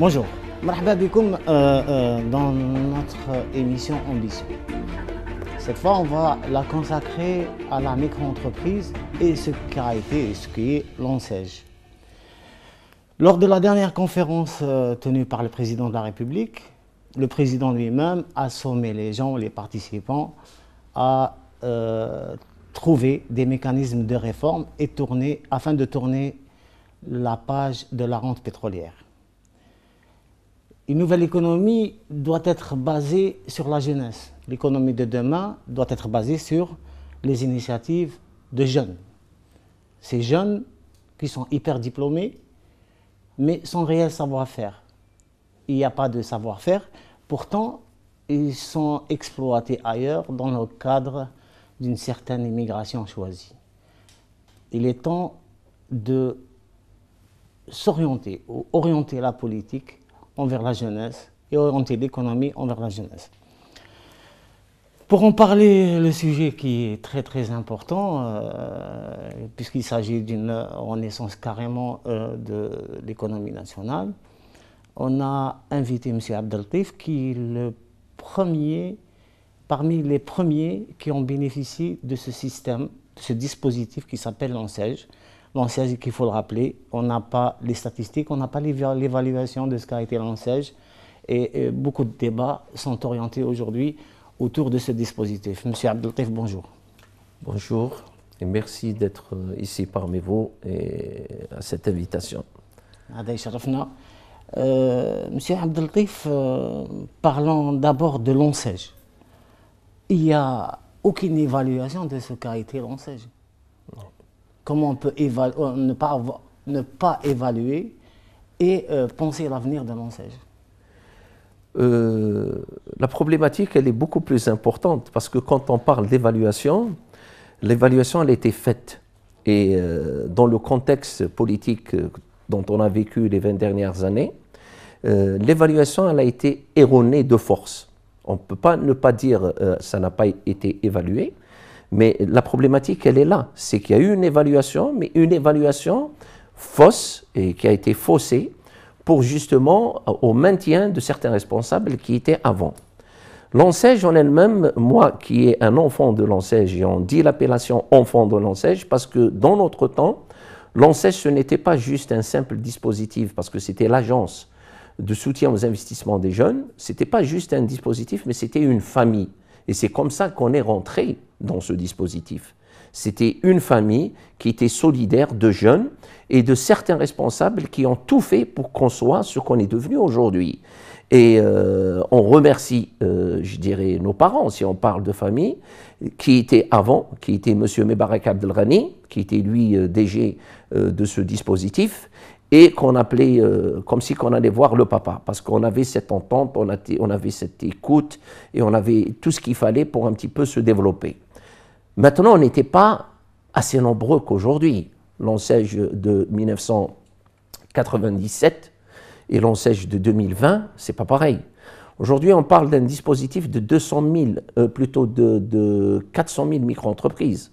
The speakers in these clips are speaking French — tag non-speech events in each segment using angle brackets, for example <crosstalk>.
Bonjour. Marhaba euh, euh, dans notre émission Ambition. Cette fois, on va la consacrer à la micro-entreprise et ce qui a été et ce qui est Lors de la dernière conférence euh, tenue par le président de la République, le président lui-même a sommé les gens, les participants, à trouver des mécanismes de réforme et tourner, afin de tourner la page de la rente pétrolière. Une nouvelle économie doit être basée sur la jeunesse. L'économie de demain doit être basée sur les initiatives de jeunes. Ces jeunes qui sont hyper diplômés, mais sans réel savoir-faire. Il n'y a pas de savoir-faire, pourtant ils sont exploités ailleurs dans le cadre d'une certaine immigration choisie. Il est temps de s'orienter, ou orienter la politique envers la jeunesse et orienter l'économie envers la jeunesse. Pour en parler, le sujet qui est très très important, euh, puisqu'il s'agit d'une renaissance carrément euh, de l'économie nationale, on a invité M. Abdeltif, qui est le premier, parmi les premiers qui ont bénéficié de ce système, de ce dispositif qui s'appelle l'enseigne. L'ANSES, qu'il faut le rappeler, on n'a pas les statistiques, on n'a pas l'évaluation de ce qu'a été l'ancien. Et, beaucoup de débats sont orientés aujourd'hui autour de ce dispositif. Monsieur Abdelkif, bonjour. Bonjour et merci d'être euh, ici parmi vous et euh, à cette invitation. Euh, Monsieur Abdelrif, euh, parlons d'abord de l'ONSEJ. Il n'y a aucune évaluation de ce qu'a été l'ONSEJ comment on peut euh, ne, pas évaluer et euh, penser à l'avenir de l'enseigne euh, La problématique, elle est beaucoup plus importante parce que quand on parle d'évaluation, l'évaluation, elle a été faite. Et dans le contexte politique dont on a vécu les 20 dernières années, l'évaluation, elle a été erronée de force. On ne peut pas ne pas dire ça n'a pas été évalué, mais la problématique, elle est là. C'est qu'il y a eu une évaluation, mais une évaluation fausse et qui a été faussée pour justement euh, au maintien de certains responsables qui étaient avant. L'ANSEJ en elle-même, moi qui est un enfant de l'ANSEJ, et on dit l'appellation enfant de l'ANSEJ parce que dans notre temps, l'ANSEJ ce n'était pas juste un simple dispositif parce que c'était l'agence de soutien aux investissements des jeunes, c'était pas juste un dispositif mais c'était une famille. Et c'est comme ça qu'on est rentré dans ce dispositif. C'était une famille qui était solidaire de jeunes et de certains responsables qui ont tout fait pour qu'on soit ce qu'on est devenu aujourd'hui. Et euh, on remercie, euh, je dirais, nos parents, si on parle de famille, qui étaient avant, qui était M. Mebarak Abdelrani, qui était lui euh, DG de ce dispositif, et qu'on appelait, euh, comme si qu'on allait voir le papa, parce qu'on avait cette entente, on, on, avait cette écoute, et on avait tout ce qu'il fallait pour un petit peu se développer. Maintenant, on n'était pas assez nombreux qu'aujourd'hui. L'enseigne de 1997 et l'enseigne de 2020, c'est pas pareil. Aujourd'hui, on parle d'un dispositif de 200 000, euh, plutôt de, de 400 000 micro-entreprises.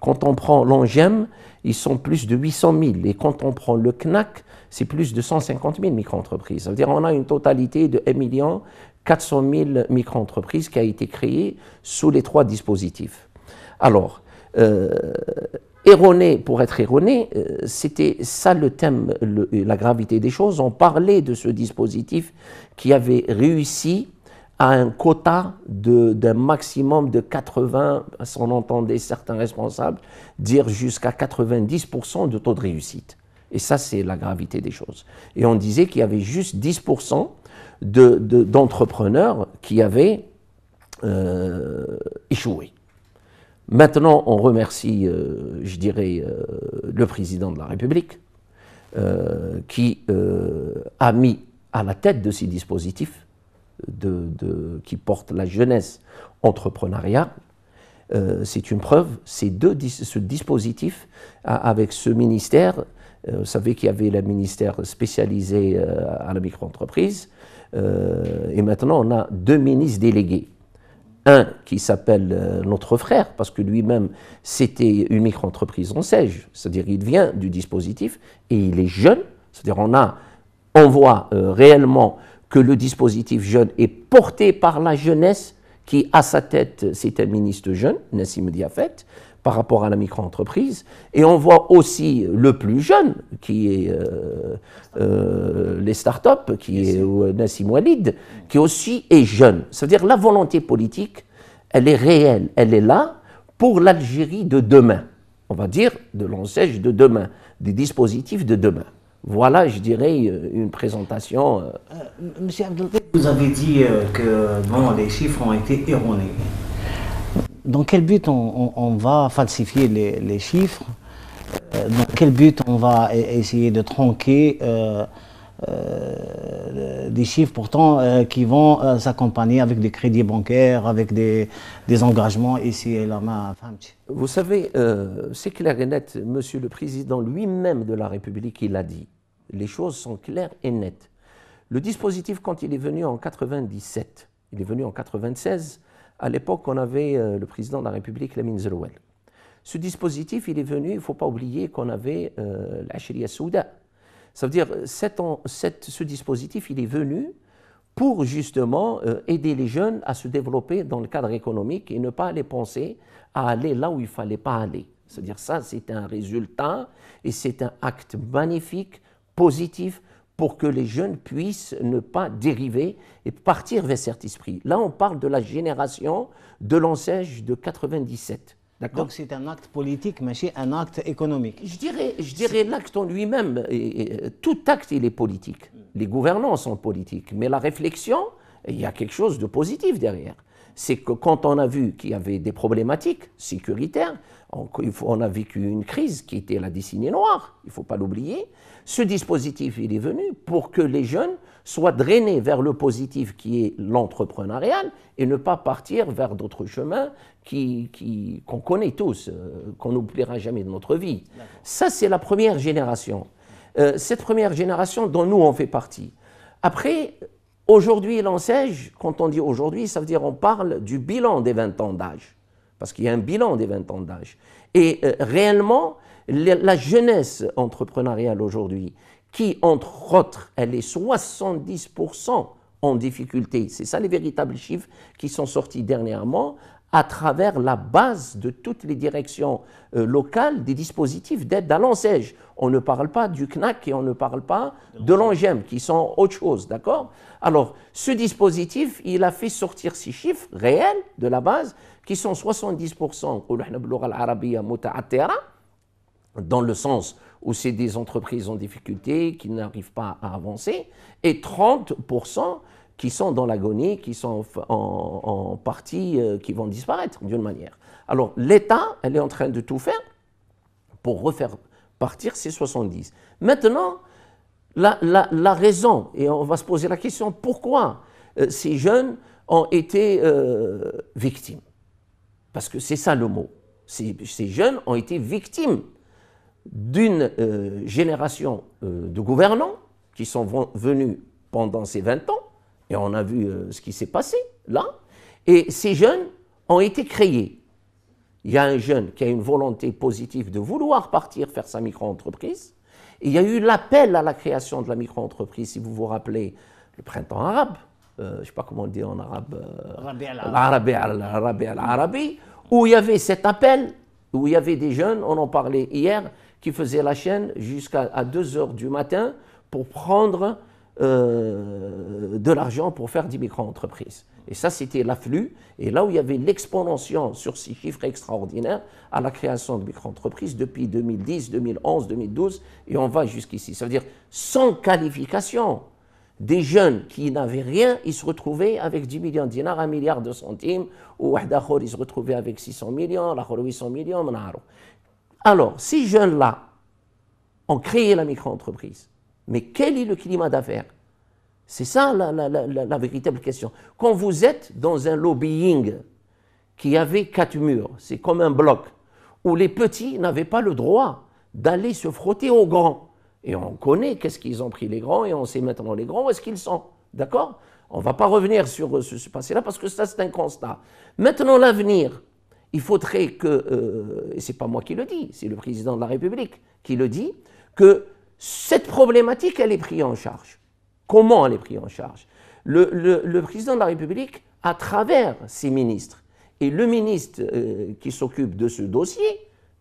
Quand on prend l'ONGEM, ils sont plus de 800 000. Et quand on prend le CNAC, c'est plus de 150 000 micro-entreprises. cest à dire qu'on a une totalité de 1 400 000 micro-entreprises qui a été créée sous les trois dispositifs. Alors, euh, erroné pour être erroné, euh, c'était ça le thème, la gravité des choses. On parlait de ce dispositif qui avait réussi à un quota d'un maximum de 80, si on entendait certains responsables dire jusqu'à 90% de taux de réussite. Et ça, c'est la gravité des choses. Et on disait qu'il y avait juste 10% d'entrepreneurs qui avaient euh, échoué. Maintenant, on remercie, euh, je dirais, euh, le président de la République qui a mis à la tête de ces dispositifs de, qui porte la jeunesse entrepreneuriale, euh, c'est une preuve, ces deux, ce dispositif avec ce ministère, euh, vous savez qu'il y avait le ministère spécialisé euh, à la micro-entreprise, et maintenant on a deux ministres délégués. Un qui s'appelle notre frère, parce que lui-même c'était une micro-entreprise en siège, c'est-à-dire il vient du dispositif et il est jeune, c'est-à-dire on a, on voit réellement que le dispositif jeune est porté par la jeunesse qui, à sa tête, c'est un ministre jeune, Nassim Diafet, par rapport à la micro-entreprise. Et on voit aussi le plus jeune, qui est euh, euh, les start-up, qui est Nassim Walid, qui aussi est jeune. C'est-à-dire la volonté politique, elle est réelle, elle est là pour l'Algérie de demain. On va dire de l'ancien de demain, des dispositifs de demain. Voilà, je dirais, euh, une présentation. Euh. Euh, monsieur Abdelkader, vous avez dit que les chiffres ont été erronés. Dans quel but on, va falsifier les, chiffres Dans quel but on va e-, essayer de tronquer des chiffres pourtant qui vont s'accompagner avec des crédits bancaires, avec des, engagements ici et là. Vous savez, c'est clair et net, Monsieur le Président lui-même de la République, il l'a dit, les choses sont claires et nettes. Le dispositif, quand il est venu en 97, il est venu en 96, à l'époque, on avait euh, le président de la République, Lamine Zerouel. Ce dispositif, il est venu, il ne faut pas oublier qu'on avait euh, l'Achiria Souda. Ça veut dire, cet ce dispositif, il est venu pour justement euh, aider les jeunes à se développer dans le cadre économique et ne pas les penser à aller là où il ne fallait pas aller. C'est-à-dire ça, c'est un résultat et c'est un acte magnifique positif pour que les jeunes puissent ne pas dériver et partir vers cet esprit. Là, on parle de la génération de l'enseigne de 97. Donc c'est un acte politique, mais c'est un acte économique. Je dirais, je dirais l'acte en lui-même. Euh, tout acte, il est politique. Les gouvernants sont politiques, mais la réflexion, il y a quelque chose de positif derrière c'est que quand on a vu qu'il y avait des problématiques sécuritaires, on, a vécu une crise qui était la Dessinée noire, il ne faut pas l'oublier, ce dispositif il est venu pour que les jeunes soient drainés vers le positif qui est l'entrepreneuriat et ne pas partir vers d'autres chemins qu'on qui, qu'on connaît tous, euh, qu'on n'oubliera jamais de notre vie. Ça, c'est la première génération. Euh, cette première génération dont nous on fait partie. Après, Aujourd'hui, l'enseigne, quand on dit aujourd'hui, ça veut dire on parle du bilan des 20 ans d'âge, parce qu'il y a un bilan des 20 ans d'âge. Et euh, réellement, la jeunesse entrepreneuriale aujourd'hui, qui, entre autres, elle est 70% en difficulté, c'est ça les véritables chiffres qui sont sortis dernièrement, à travers la base de toutes les directions euh, locales des dispositifs d'aide à l'enseigne on ne parle pas du CNAC et on ne parle pas de l'ONGEM, qui sont autre chose, d'accord Alors, ce dispositif, il a fait sortir ces chiffres réels de la base, qui sont 70% dans le sens où c'est des entreprises en difficulté qui n'arrivent pas à avancer, et 30% qui sont dans l'agonie, qui sont en, partie, euh, qui vont disparaître d'une manière. Alors l'État, elle est en train de tout faire pour refaire partir, c'est 70. Maintenant, la, raison, et on va se poser la question, pourquoi euh, ces jeunes ont été euh, victimes Parce que c'est ça le mot. Ces, jeunes ont été victimes d'une euh, génération de gouvernants qui sont venus pendant ces 20 ans, et on a vu ce qui s'est passé là, et ces jeunes ont été créés il y a un jeune qui a une volonté positive de vouloir partir faire sa micro-entreprise. Il y a eu l'appel à la création de la micro-entreprise, si vous vous rappelez, le printemps arabe. Euh, je ne sais pas comment on dit en arabe. Euh, L'arabie à al Où il y avait cet appel, où il y avait des jeunes, on en parlait hier, qui faisaient la chaîne jusqu'à 2 heures du matin pour prendre euh, de l'argent pour faire des micro-entreprises. Et ça, c'était l'afflux. Et là où il y avait l'exponentiel sur ces chiffres extraordinaires à la création de micro-entreprises depuis 2010, 2011, 2012, et on va jusqu'ici. Ça veut dire sans qualification. Des jeunes qui n'avaient rien, ils se retrouvaient avec 10 millions de dinars, 1 milliard de centimes, ou ils se retrouvaient avec 600 millions, la 800 millions, Alors, ces jeunes-là ont créé la micro-entreprise mais quel est le climat d'affaires C'est ça la, véritable question. Quand vous êtes dans un lobbying qui avait quatre murs, c'est comme un bloc, où les petits n'avaient pas le droit d'aller se frotter aux grands. Et on connaît qu'est-ce qu'ils ont pris les grands et on sait maintenant les grands où est-ce qu'ils sont. D'accord On ne va pas revenir euh, sur ce, passé-là parce que ça c'est un constat. Maintenant l'avenir, il faudrait que, euh, et ce n'est pas moi qui le dis, c'est le président de la République qui le dit, que cette problématique, elle est prise en charge. Comment elle est prise en charge le, président de la République, à travers ses ministres, et le ministre euh, qui s'occupe de ce dossier,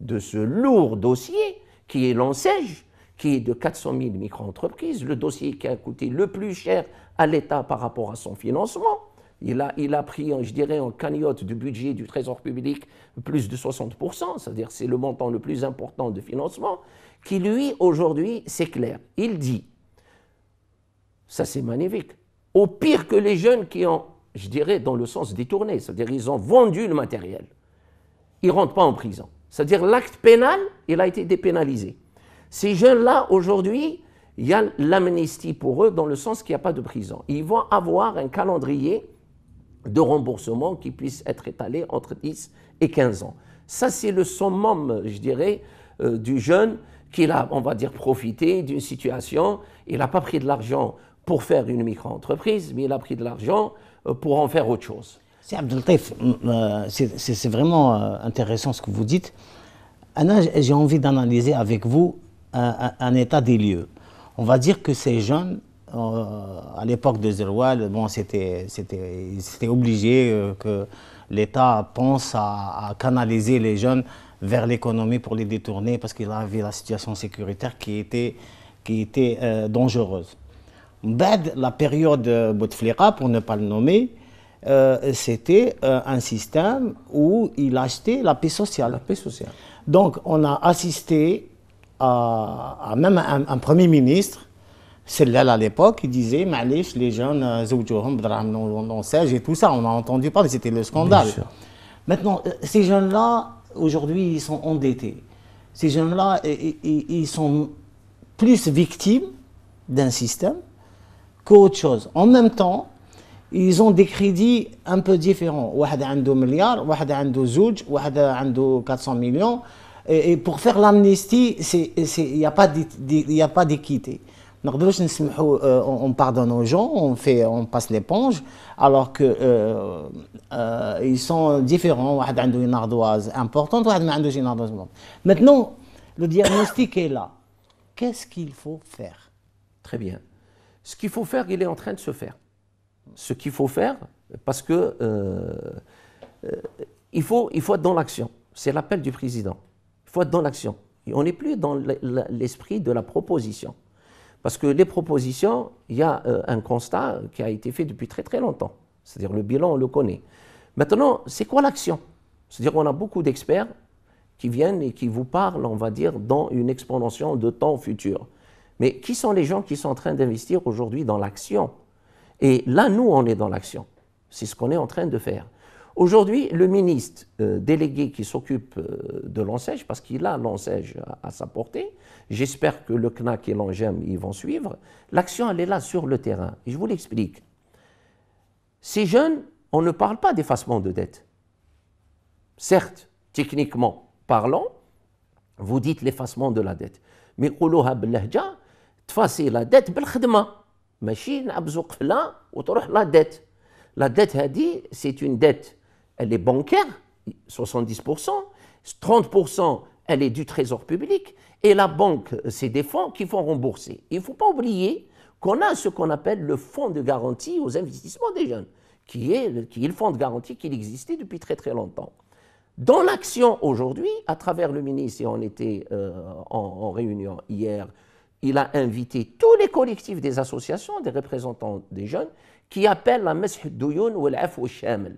de ce lourd dossier, qui est l'ANSEGE, qui est de 400 000 micro-entreprises, le dossier qui a coûté le plus cher à l'État par rapport à son financement. Il a, il a pris, je dirais, en cagnotte du budget du Trésor public plus de 60%, c'est-à-dire c'est le montant le plus important de financement qui lui, aujourd'hui, c'est clair, Il dit, ça c'est magnifique, au pire que les jeunes qui ont, je dirais, dans le sens détourné, c'est-à-dire ils ont vendu le matériel, ils ne rentrent pas en prison. C'est-à-dire l'acte pénal, il a été dépénalisé. Ces jeunes-là, aujourd'hui, il y a l'amnistie pour eux dans le sens qu'il n'y a pas de prison. Ils vont avoir un calendrier de remboursement qui puisse être étalé entre 10 et 15 ans. Ça, c'est le summum, je dirais, euh, du jeune qu'il a, on va dire, profité d'une situation. Il n'a pas pris de l'argent pour faire une micro-entreprise, mais il a pris de l'argent euh, pour en faire autre chose. C'est euh, c'est vraiment euh, intéressant ce que vous dites. Anna, j'ai envie d'analyser avec vous un, état des lieux. On va dire que ces jeunes, à l'époque de Zeroual, bon, c'était obligé que l'État pense à, canaliser les jeunes vers l'économie pour les détourner parce qu'il avait la situation sécuritaire qui était, qui était euh, dangereuse. Bad, la période euh, Bouteflika, pour ne pas le nommer, euh, c'était un système où il achetait la paix sociale. La paix sociale. Donc on a assisté à, même un, Premier ministre, celle-là à l'époque, qui disait Malish, les jeunes, on sait, et tout ça, on n'a entendu parler, c'était le scandale. Maintenant, ces jeunes-là, aujourd'hui, ils sont endettés. Ces jeunes-là, ils sont plus victimes d'un système qu'autre chose. En même temps, ils ont des crédits un peu différents. a milliards, un milliard, a زوج, un a 400 millions. Et pour faire l'amnistie, il n'y a pas d'équité. Euh, on pardonne aux gens, on, fait, on passe l'éponge, alors qu'ils euh, euh, ils sont différents. Un a une ardoise importante, un a une ardoise Maintenant, le diagnostic est là. Qu'est-ce qu'il faut faire Très bien. Ce qu'il faut faire, il est en train de se faire. Ce qu'il faut faire, parce que il, faut, il faut être dans l'action. C'est l'appel du président. Il faut être dans l'action. On n'est plus dans l'esprit de la proposition. Parce que les propositions, il y a euh, un constat qui a été fait depuis très très longtemps. C'est-à-dire le bilan, on le connaît. Maintenant, c'est quoi l'action C'est-à-dire qu'on a beaucoup d'experts qui viennent et qui vous parlent, on va dire, dans une exponentielle de temps futur. Mais qui sont les gens qui sont en train d'investir aujourd'hui dans l'action Et là, nous, on est dans l'action. C'est ce qu'on est en train de faire. Aujourd'hui, le ministre euh, délégué qui s'occupe euh, de l'ensège, parce qu'il a l'ensège à, sa portée, j'espère que le CNAC et l'ANGEM y vont suivre, l'action, elle est là sur le terrain. je vous l'explique. Ces jeunes, on ne parle pas d'effacement de dette. Certes, techniquement parlant, vous dites l'effacement de la dette. Mais la la la dette machine نعبزو قفله c'est la dette. La dette, c'est c'est une dette elle est bancaire, 70%, 30%, elle est du trésor public, et la banque, c'est des fonds qui font rembourser. Il ne faut pas oublier qu'on a ce qu'on appelle le fonds de garantie aux investissements des jeunes, qui est, qui le fonds de garantie qui existait depuis très très longtemps. Dans l'action aujourd'hui, à travers le ministre, et on était euh, en, réunion hier, il a invité tous les collectifs des associations, des représentants des jeunes, qui appellent la mesh douyoun ou l'Afou ou shamel.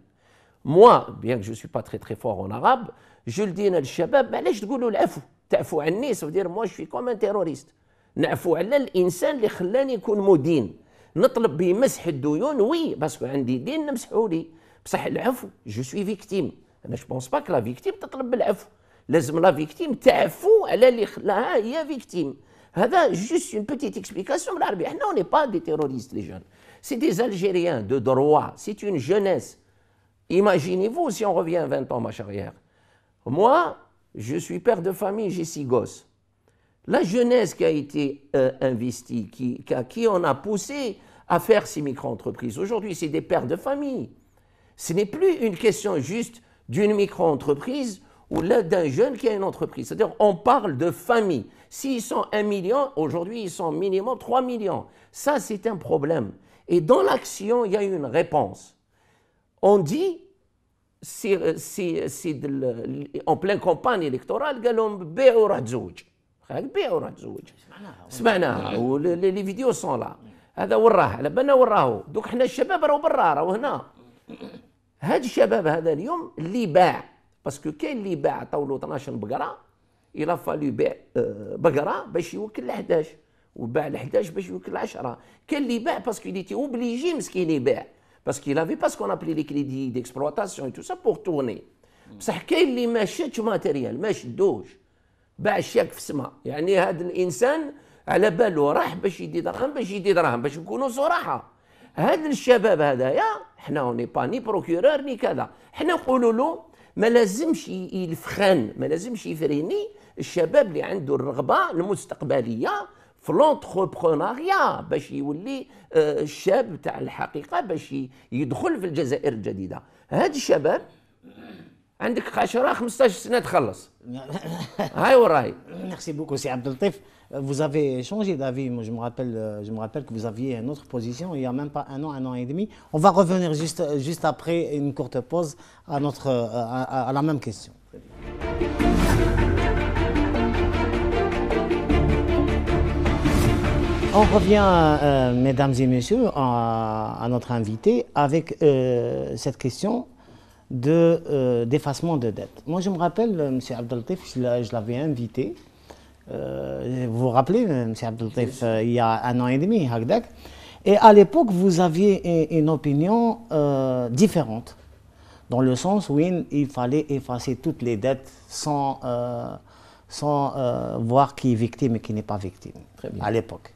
moi, bien que je ne suis pas très très fort en arabe, je le dis à الشباب علاش تقولوا العفو تعفو عني سو دير moi جو suis comme un terroriste نعفو على الانسان اللي خلاني يكون مدين نطلب به مسح الديون وي باسكو عندي دين نمسحوا لي بصح العفو جو سوي فيكتيم انا جو بونس با لا فيكتيم تطلب بالعفو لازم لا فيكتيم تعفو على اللي خلاها هي فيكتيم هذا جوست اون بوتيت اكسبليكاسيون بالعربي حنا اوني با دي تيروريست لي جون سي دي الجيريان دو دروا سي اون جونيس Imaginez-vous si on revient 20 ans, ma arrière. Moi, je suis père de famille, j'ai six gosses. La jeunesse qui a été euh, investie, qui, qui on a poussé à faire ces micro-entreprises, aujourd'hui, c'est des pères de famille. Ce n'est plus une question juste d'une micro-entreprise ou d'un jeune qui a une entreprise. C'est-à-dire, on parle de famille. S'ils sont un million, aujourd'hui, ils sont minimum 3 millions. Ça, c'est un problème. Et dans l'action, il y a une réponse. اون دي السي السي السيد اون بلان كومباني الكتورال قال لهم بيعوا روح تزوج خلاك بيعوا روح تزوج سمعناها سمعناها لي فيديو سون لا هذا وراه على بالنا وراهو دوك حنا الشباب راهو برا راهو هنا هاد الشباب هذا اليوم اللي باع باسكو كاين اللي باع طولو 12 بقره الا فالو يبيع بقره باش يوكل ل 11 وباع ل 11 باش يوكل ل 10 كاين اللي باع باسكو اللي تي اوبليجي مسكين يبيع Parce qu'il n'avait pas ce qu'on appelait les crédits d'exploitation et tout ça pour tourner. بصح كاين اللي ما شاتش ماتيريال ما شدوش باع الشاك في السماء يعني هذا الانسان على باله راح باش يدي درهم باش يدي درهم باش نكونوا صراحه هذا الشباب هذايا حنا اوني با ني بروكيورور ني كذا حنا نقولوا له ما لازمش يلفخان ما لازمش يفريني الشباب اللي عنده الرغبه المستقبليه في لونتربرونيا باش يولي الشاب تاع الحقيقه باش يدخل في الجزائر الجديده هاد الشباب عندك 10 15 سنه تخلص هاي وراي ميرسي بوكو سي عبد اللطيف vous avez changé d'avis. Moi, je me rappelle, je me rappelle que vous aviez une autre position il n'y a même pas un an, un an et demi. On va revenir juste, juste après une courte pause à, notre, à, à, à la même question. On revient, euh, mesdames et messieurs, à, notre invité avec euh, cette question euh, d'effacement de, de dette. Moi, je me rappelle, M. Abdeltef, je l'avais invité. vous vous rappelez, M. Abdeltef, il y a un an et demi, Hagdak. Et à l'époque, vous aviez une opinion différente, dans le sens où il fallait effacer toutes les dettes sans, sans voir qui est victime et qui n'est pas victime, à l'époque.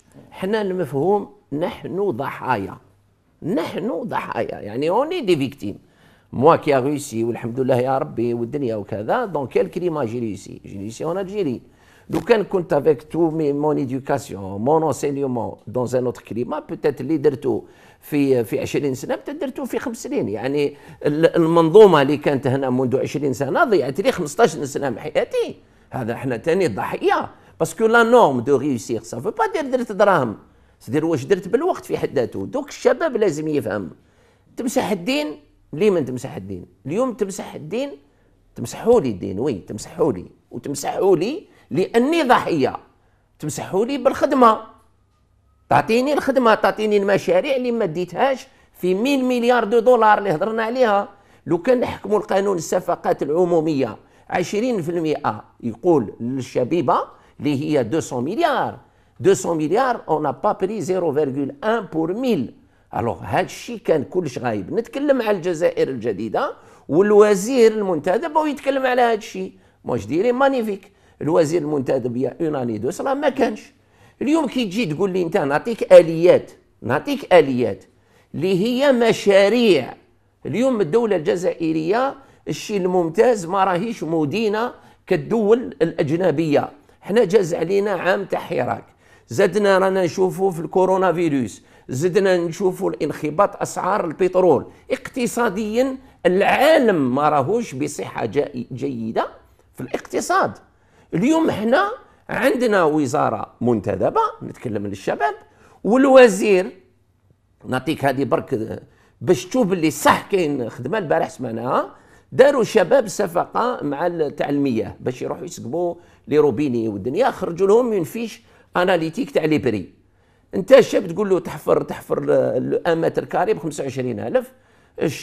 حنا المفهوم نحن ضحايا نحن ضحايا يعني اوني دي فيكتيم موا كي روسي والحمد لله يا ربي والدنيا وكذا دون كيل كليما جي ريسي جي ريسي اون الجيري لو كان كنت افيك تو مي مون ايديوكاسيون مون انسينيومون دون ان اوتر كليما بوتيت اللي درتو في في 20 سنه بوتيت درتو في خمس سنين يعني المنظومه اللي كانت هنا منذ 20 سنه ضيعت لي 15 سنه من حياتي هذا احنا تاني ضحيه باسكو لا نورم دو ريوسيغ سا فو با دير درت دراهم دير واش درت بالوقت في حد ذاته دوك الشباب لازم يفهم تمسح الدين لي من تمسح الدين اليوم تمسح الدين تمسحوا لي الدين وي تمسحوا لي وتمسحوا لي لاني ضحيه تمسحوا لي بالخدمه تعطيني الخدمه تعطيني المشاريع اللي ما ديتهاش في 100 مليار دو دولار اللي هضرنا عليها لو كان نحكموا القانون الصفقات العموميه 20% يقول للشبيبه اللي هي 200 مليار 200 مليار اون با بري 0.1 بور 1000 الوغ هذا الشيء كان كلش غايب نتكلم على الجزائر الجديده والوزير المنتدب هو يتكلم على هذا الشيء ديري مانيفيك الوزير المنتدب يا اون اني دو سلا ما كانش اليوم كي تجي تقول لي انت نعطيك اليات نعطيك اليات اللي هي مشاريع اليوم الدوله الجزائريه الشيء الممتاز ما راهيش مدينه كالدول الاجنبيه حنا جاز علينا عام تاع حراك زدنا رانا نشوفوا في الكورونا فيروس زدنا نشوفوا الانخباط اسعار البترول اقتصاديا العالم ما راهوش بصحه جيده في الاقتصاد اليوم حنا عندنا وزاره منتدبه نتكلم للشباب والوزير نعطيك هذه برك باش تشوف اللي صح كاين خدمه البارح سمعناها داروا شباب صفقه مع تاع المياه باش يروحوا يسقبوا لي روبيني والدنيا خرجوا لهم من فيش اناليتيك تاع لي بري انت شاب تقول له تحفر تحفر ان متر كاري ب 25000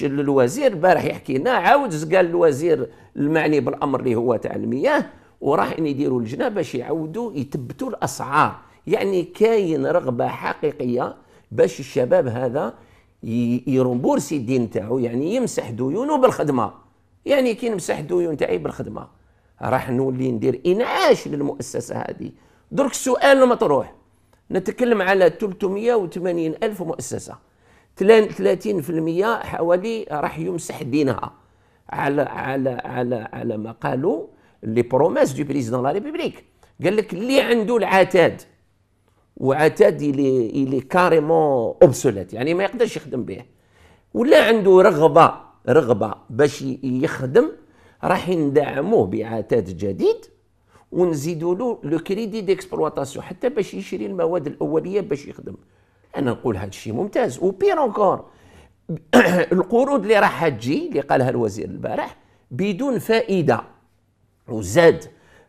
الوزير البارح يحكي لنا عاود قال الوزير المعني بالامر اللي هو تاع المياه وراح يديروا لجنه باش يعاودوا يثبتوا الاسعار يعني كاين رغبه حقيقيه باش الشباب هذا يرومبورسي الدين تاعو يعني يمسح ديونه بالخدمه يعني كي نمسح الديون تاعي بالخدمه راح نولي ندير انعاش للمؤسسه هذه درك السؤال المطروح نتكلم على 380 الف مؤسسه 30% حوالي راح يمسح دينها على على على على ما قالوا لي بروميس دو بريزيدون لا ريبوبليك قال لك اللي عنده العتاد وعتاد اللي كاريمون اوبسوليت يعني ما يقدرش يخدم به ولا عنده رغبه رغبه باش يخدم راح ندعموه بعتاد جديد ونزيدوا له لو كريدي ديكسبلواتاسيون حتى باش يشري المواد الاوليه باش يخدم انا نقول هذا الشيء ممتاز وبير اونكور <coughs> القروض اللي راح تجي اللي قالها الوزير البارح بدون فائده وزاد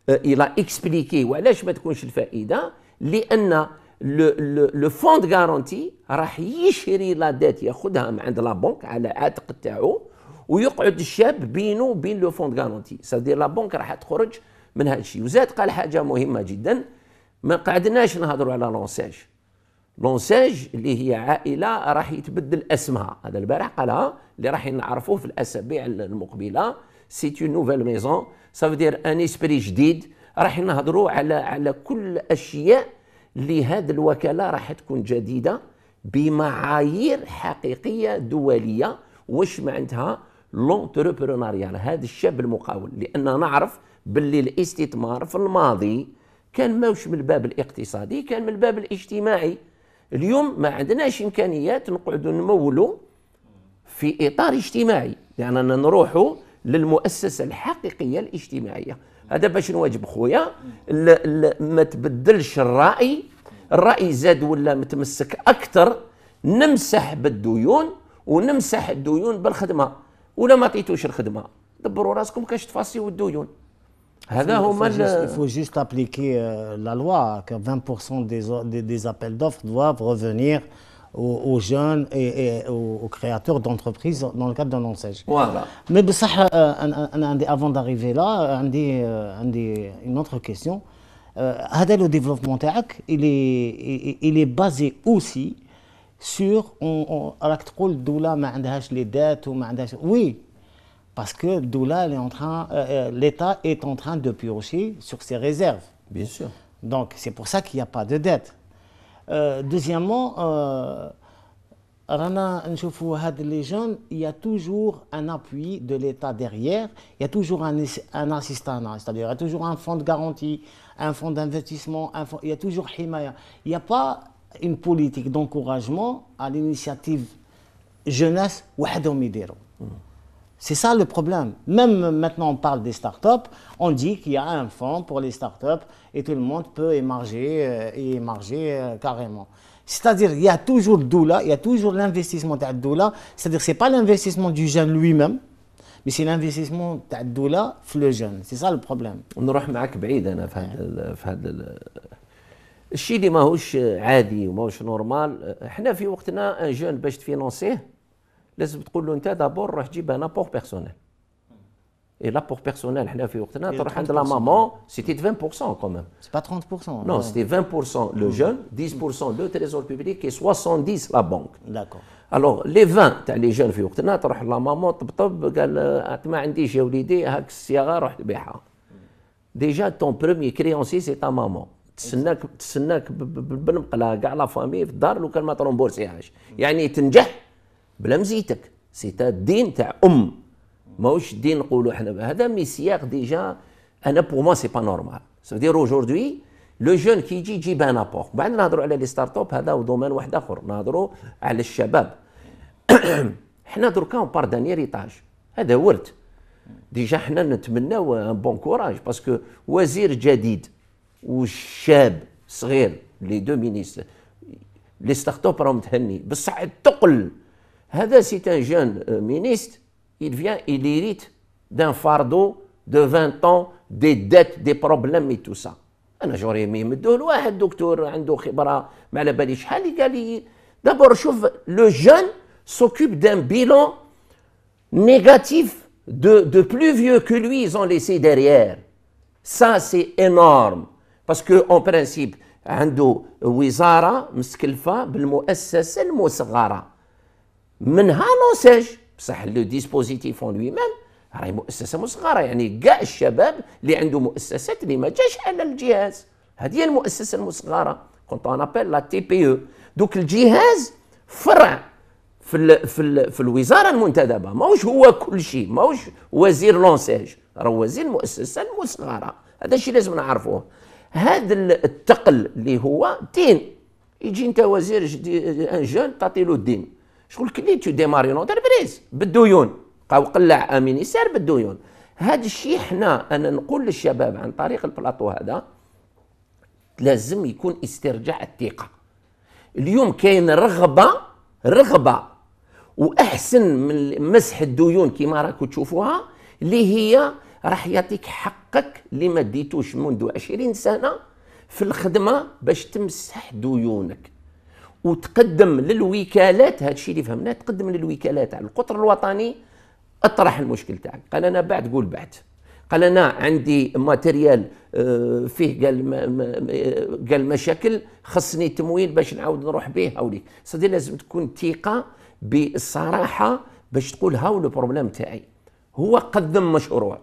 آه، الى اكسبليكي وعلاش ما تكونش الفائده لان لو فوند غارونتي راح يشري لا ديت ياخذها من عند لا بنك على عاتق تاعو ويقعد الشاب بينه وبين لو فوند غارونتي سادير لا بنك راح تخرج من هذا الشيء وزاد قال حاجه مهمه جدا ما قعدناش نهضروا على لونساج لونساج اللي هي عائله راح يتبدل اسمها هذا البارح قالها اللي راح نعرفوه في الاسابيع المقبله سيت اون نوفيل ميزون سافو دير ان اسبري جديد راح نهضروا على على كل الاشياء اللي هذه الوكاله راح تكون جديده بمعايير حقيقيه دوليه واش معناتها لونتربرونيال هذا الشاب المقاول لان نعرف باللي الاستثمار في الماضي كان ماوش من الباب الاقتصادي كان من الباب الاجتماعي اليوم ما عندناش امكانيات نقعدوا نمولوا في اطار اجتماعي لاننا يعني نروحوا للمؤسسه الحقيقيه الاجتماعيه هذا باش نواجب خويا ما تبدلش الراي الراي زاد ولا متمسك اكثر نمسح بالديون ونمسح الديون بالخدمه ولا ما عطيتوش الخدمه دبروا راسكم كاش تفاسي والديون هذا هما il faut juste appliquer la loi que 20% des des appels d'offres doivent revenir aux, jeunes et, et aux, créateurs d'entreprises dans le cadre d'un enseigne. Voilà. Mais بصح, avant d'arriver là, une autre question. هذا le développement تاعك il est il est basé aussi sur on, on, la تقول les ما عندهاش لي oui parce عندهاش que est en euh, euh, est en train de piocher sur ses réserves bien sûr donc c'est pour ça qu'il n'y a pas de dette euh, deuxièmement euh, Rana les jeunes, il y a toujours un appui de l'État derrière, il y a toujours un, un assistant, c'est-à-dire il y a toujours un fonds de garantie, un fonds d'investissement, il y a toujours Himaya. Il n'y a pas une politique d'encouragement à l'initiative jeunesse C'est ça le problème. Même maintenant, on parle des startups, on dit qu'il y a un fonds pour les startups et tout le monde peut émarger euh, et émarger euh, carrément. C'est-à-dire, il y a toujours doula, il y a toujours l'investissement de doula. C'est-à-dire, que c'est pas l'investissement du jeune lui-même, mais c'est l'investissement de doula le jeune. C'est ça le problème. On الشيء اللي ماهوش عادي وماهوش نورمال احنا في وقتنا ان جون باش تفينونسيه لازم تقول له انت دابور روح جيب ان ابور بيرسونيل اي لابور بيرسونيل في وقتنا تروح عند لا مامون سيتي 20% quand même. C'est pas 30%. نو سيتي 20% لو جون 10% لو تريزور بيبليك اي 70% لا بانك داكور الوغ لي 20 تاع لي جون في وقتنا تروح لا مامون طبطب قال ما عنديش يا وليدي هاك الصياغه روح تبيعها ديجا تون بروميي كريونسي سي تا مامون تسناك تسناك بالمقله كاع لا فامي في الدار لو كان ما ترومبورسيهاش يعني تنجح بلا مزيتك سيتا الدين تاع ام ماهوش الدين نقولوا احنا هذا سياق ديجا انا بور ما سي با نورمال دير اوجوردي لو جون كي يجي يجيب ان ابور بعد نهضروا على لي ستارت اب هذا ودومين واحد اخر نهضروا على الشباب <coughs> حنا دركا اون بار دانيير ايطاج هذا ورد ديجا حنا نتمناو ان بون كوراج باسكو وزير جديد والشاب الصغير لي دو مينيستر لي ستارت اب راهم تهني بصح الثقل هذا سي ان جون مينيست il vient il hérite d'un fardeau de 20 ans des dettes des problèmes et tout ça انا جوري مي مدوه لواحد دكتور عنده خبره ما على بالي شحال قال لي دابور شوف لو جون s'occupe d'un bilan négatif de, de plus vieux que lui, ils ont laissé derrière. Ça, c'est énorme. باسكو اون برانسيب عنده وزاره مستكلفه بالمؤسسه المصغره منها لونسيج بصح لو ديسبوزيتيف اون لوي ميم راهي مؤسسه مصغره يعني كاع الشباب اللي عنده مؤسسات اللي ما جاش على الجهاز هذه هي المؤسسه المصغره كونت اون ابل لا تي بي او دوك الجهاز فرع في الـ في الـ في الوزاره المنتدبه ماهوش هو كل شيء ماهوش وزير لونسيج راه وزير المؤسسه المصغره هذا الشيء لازم نعرفوه هذا التقل اللي هو دين يجي انت وزير جديد ان آه، جون تعطي له الدين شغل كلي تو ديماري لونتربريز بالديون قاو قلع امينيسير بالديون هذا الشيء حنا انا نقول للشباب عن طريق البلاطو هذا لازم يكون استرجاع الثقه اليوم كاين رغبه رغبه واحسن من مسح الديون كما راكم تشوفوها اللي هي راح يعطيك حقك اللي ما ديتوش منذ 20 سنه في الخدمه باش تمسح ديونك وتقدم للوكالات هذا الشيء اللي فهمناه تقدم للوكالات على القطر الوطني اطرح المشكل تاعك قال انا بعد قول بعد قال انا عندي ماتريال آه، فيه قال قال مشاكل خصني تمويل باش نعاود نروح به هاوليك صدي لازم تكون ثقه بالصراحه باش تقول هاو لو بروبليم تاعي هو قدم مشروع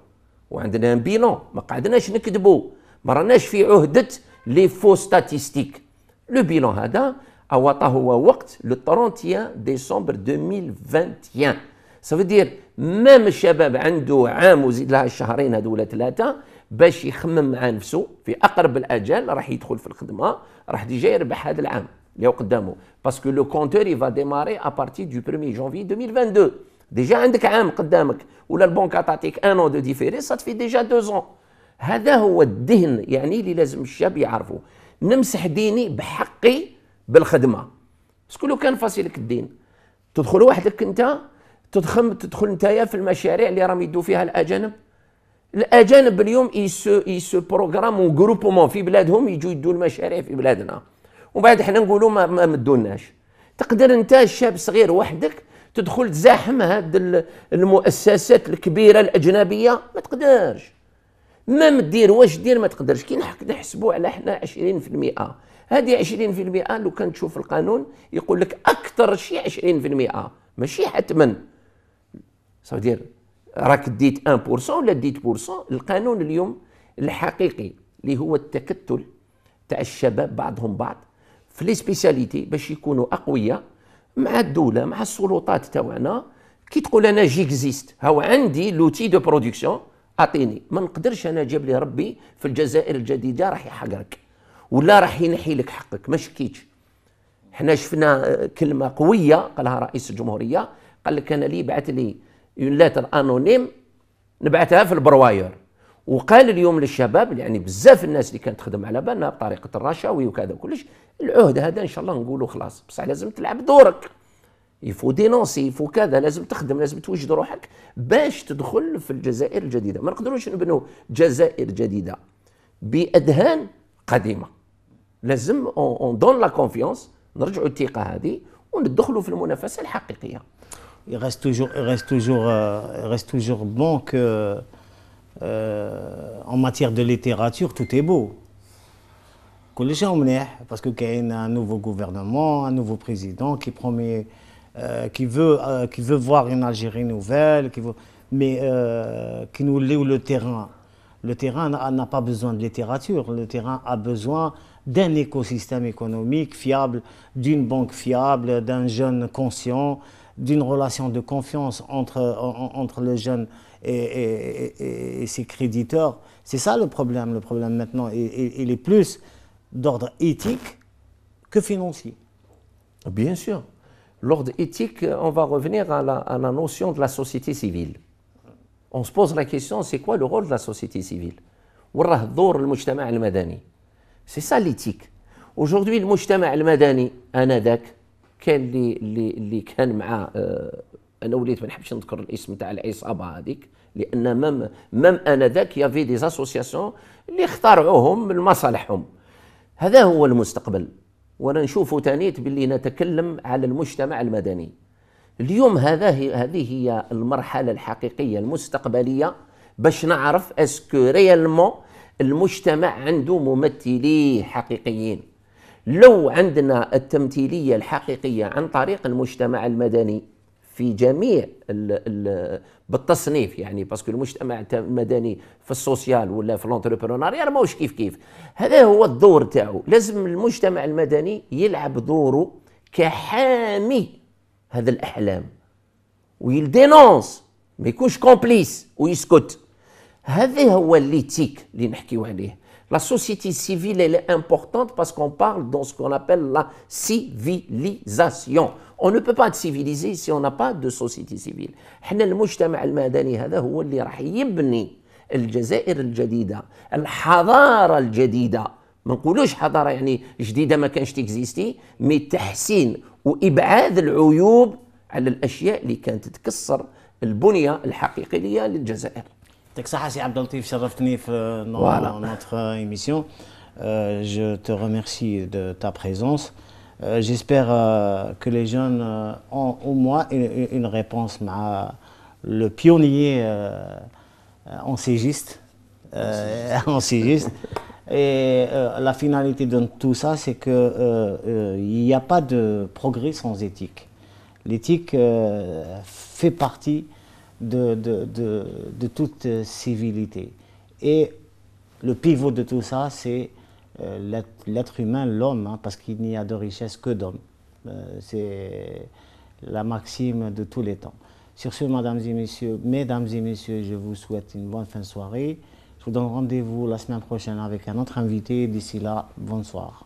وعندنا ان بيلون ما قعدناش نكذبوا ما راناش في عهده لي فو ستاتيستيك لو بيلون هذا أعطاه هو وقت لو 30 ديسمبر 2021 سافو دير مام الشباب عنده عام وزيد لها الشهرين هذو ولا ثلاثه باش يخمم مع نفسه في اقرب الاجال راح يدخل في الخدمه راح ديجا يربح هذا العام اللي قدامه باسكو لو كونتور يفا ديماري ا بارتي دو 1 جونفي 2022 ديجا عندك عام قدامك ولا البنكة تعطيك ان دو ديفيري صات في ديجا دو زون هذا هو الدهن يعني اللي لازم الشاب يعرفه نمسح ديني بحقي بالخدمة باسكو لو كان فاسيلك الدين تدخل وحدك انت تدخل تدخل انت في المشاريع اللي راهم يدوا فيها الاجانب الاجانب اليوم يسو يسو بروغرام جروبومون في بلادهم يجوا يدوا المشاريع في بلادنا ومن بعد احنا نقولوا ما, ما مدوناش تقدر انت الشاب صغير وحدك تدخل تزاحم هاد المؤسسات الكبيره الاجنبيه ما تقدرش ما مدير واش دير ما تقدرش كي نحسبوا على حنا 20% هذه 20% لو كان تشوف القانون يقول لك اكثر شيء 20% ماشي حتما دير راك ديت 1% ولا ديت بورسون القانون اليوم الحقيقي اللي هو التكتل تاع الشباب بعضهم بعض في لي سبيسياليتي باش يكونوا اقوياء مع الدوله مع السلطات تاعنا كي تقول انا جيكزيست هاو عندي لوتي دو برودكسيون اعطيني ما نقدرش انا جاب لي ربي في الجزائر الجديده راح يحقرك ولا راح ينحي لك حقك ما شكيتش حنا شفنا آه، كلمه قويه قالها رئيس الجمهوريه قال لك انا لي بعث لي اون لاتر انونيم نبعثها في البرواير وقال اليوم للشباب يعني بزاف الناس اللي كانت تخدم على بالنا بطريقه الرشاوي وكذا وكلش العهد هذا ان شاء الله نقولوا خلاص بصح لازم تلعب دورك يفو دينونسي يفو كذا لازم تخدم لازم توجد روحك باش تدخل في الجزائر الجديده ما نقدروش نبنوا جزائر جديده باذهان قديمه لازم اون دون لا كونفيونس نرجعوا الثقه هذه وندخلوا في المنافسه الحقيقيه il reste toujours il reste toujours euh, reste toujours bon que euh, en matière de littérature tout est beau Parce y y un un nouveau un un nouveau qui euh, qui veut voir veut Algérie qui veut voir une Algérie nouvelle, qui veut, nous euh, qui nous le terrain n'a pas besoin de littérature, le terrain a besoin d'un écosystème économique fiable, d'une banque fiable, d'un jeune conscient, d'une relation de confiance entre, entre le jeune et, ses créditeurs. C'est ça le problème. Le problème maintenant, il est plus d'ordre éthique que financier. Bien sûr. L'ordre éthique, on va revenir à la, à la, notion de la société civile. On se pose la question, c'est quoi le rôle de la société civile C'est ça l'éthique. Aujourd'hui, le mujtama al-madani, anadak, كان اللي اللي اللي كان مع آه انا وليت ما نحبش نذكر الاسم تاع العصابه هذيك لان مم مم انا ذاك يافي دي اسوسياسيون اللي اخترعوهم لمصالحهم هذا هو المستقبل وانا نشوفه تانيت باللي نتكلم على المجتمع المدني اليوم هذا هي هذه هي المرحله الحقيقيه المستقبليه باش نعرف اسكو ريالمون المجتمع عنده ممثليه حقيقيين لو عندنا التمثيليه الحقيقيه عن طريق المجتمع المدني في جميع ال ال بالتصنيف يعني باسكو المجتمع المدني في السوسيال ولا في الانتربرونيا ماهوش كيف كيف هذا هو الدور تاعو لازم المجتمع المدني يلعب دوره كحامي هذا الاحلام ويلدينونس ما يكونش كومبليس ويسكت هذا هو ليتيك اللي نحكيو عليه لا سوسيتي سيفيل هي امبورطونت باسكو اون بارل دون سكون ابل لا سيفيليزاسيون اون نو با سيفيليزي سي اون با دو سوسيتي سيفيل حنا المجتمع المدني هذا هو اللي راح يبني الجزائر الجديده الحضاره الجديده ما نقولوش حضاره يعني جديده ما كانش تكزيستي مي تحسين وابعاد العيوب على الاشياء اللي كانت تكسر البنيه الحقيقيه للجزائر يعطيك صحة سي عبد اللطيف شرفتني في نوتخ ايميسيون جو تو ريميرسي دو تا بريزونس Euh, j'espère euh, que les jeunes euh, ont au moins une, réponse. le pionnier en ségiste, <laughs> Et la finalité de tout ça, c'est qu'il n'y a pas de progrès sans éthique. L'éthique fait partie de toute civilité. Et le pivot de tout ça, c'est euh, l'être humain, l'homme, hein, parce qu'il n'y a de richesse que d'homme. Euh, c'est la maxime de tous les temps. Sur ce, mesdames et messieurs, mesdames et messieurs, je vous souhaite une bonne fin de soirée. Je vous donne rendez-vous la semaine prochaine avec un autre invité. D'ici là, bonsoir.